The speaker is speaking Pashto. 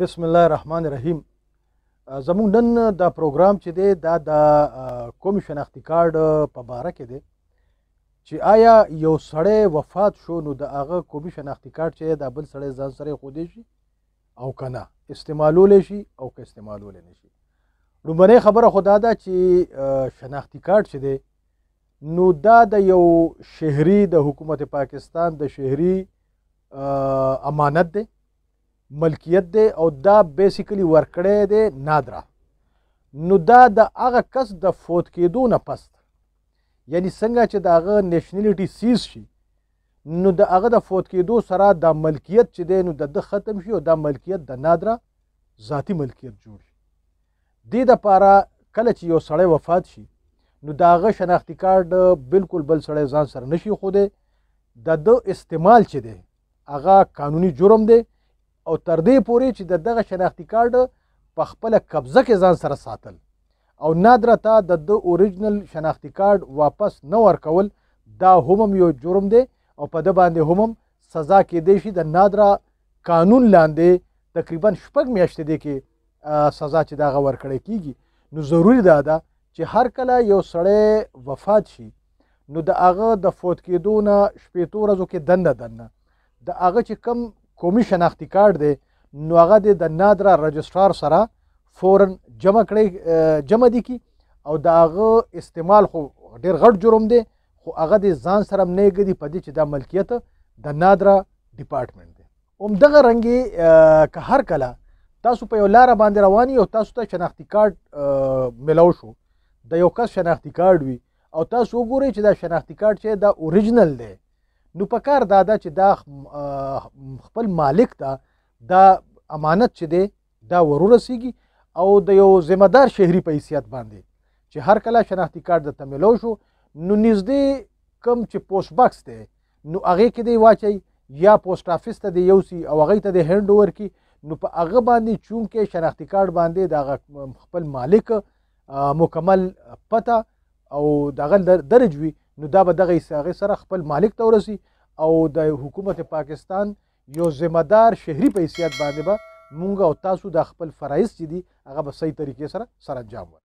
بسم الله الرحمن الرحیم زموږ نن دا پروګرام چې دی دا د کوم شناختی کارت په باره کې دی چې آیا یو سړی وفات شو نو د هغه کومي شناختی کارت چې دا بل سړی ځان سره خودی شي او کنه استعمالول شي او که استعمالول نه شي لومړی خبره خدا ده چې شناختی کارت چې دی نو دا د یو شهري د حکومت پاکستان د شهري امانت دی ملکیت دی او دا بیسیکلی ورکړی دی نادرا نو دا د هغه کس د فوت کېدو نه پس یعنی څنګه چې د هغه نیشنلټي سیز شي نو د هغه د فوت کېدو سره د ملکیت چې دی نو د ده ختم شي او دا ملکیت د نادرا ذاتی ملکیت جوړ شي دې دپاره کله چې یو سړی وفات شي نو دا هغه شناختی کارت بالکل بل سړی ځان سره نشي خوده د د استعمال چې دی هغه قانوني جرم دی او تر دې پورې چې د دغه شناختی کارت په خپل قبضه کې ځان سره ساتل او نادره تا د د اوریجنل شناختی کارت واپس نه ورکول دا هم یو جرم دی او په د باندې هم سزا کې دی شي د نادره قانون لاندې تقریبا شپږ میاشتې دی کې سزا چې دغه ورکړی کیږي نو ضروری دا ده چې هر کله یو سړی وفات شي نو د هغه د فوت کېدو نه شپېتو ورځو کې دنده دنه د هغه چې کم قومي شناختی کارت دی نو هغه د نادرا رجسترار سره فورن جمع کړي جمع دي کی او دا هغه استعمال خو ډیر غټ جرم دی خو هغه د ځان سره نه کېږي په دې چې دا ملکیت د نادرا ډپارټمنټ دی اوم دغه رنګي که هر کله تاسو په یو لار باندې رواني او تاسو ته شناختی کارت ملو شو د یو کس شناختی کارت وي او تاسو وګورئ چې دا شناختی کارت چې دا اوریجنل دی نو په کار دا ده چې دا خپل مالک ته دا امانت چې دی دا ورورسیږي او د یو ذمہدار شهري په حیثیت باندې چې هر کله شناختی کارت د تملو شو نو نږدې کم چې پوسټ باکس دی نو هغه کې دی واچي یا پوسټ افیس ته دی یوسي او هغه ته دی هند اوور کی نو په هغه باندې چون کې شناختی کارت باندې دا خپل مالک مکمل پته او دغه درج وي نو دا به دغه ساغه سره خپل مالک ته ورسی او د حکومت پاکستان یو ذمہ دار شهري په حیثیت باندې به با مونږ او تاسو د خپل فرایض چې دي هغه به صحیح طریقې سره سره انجام ورکړو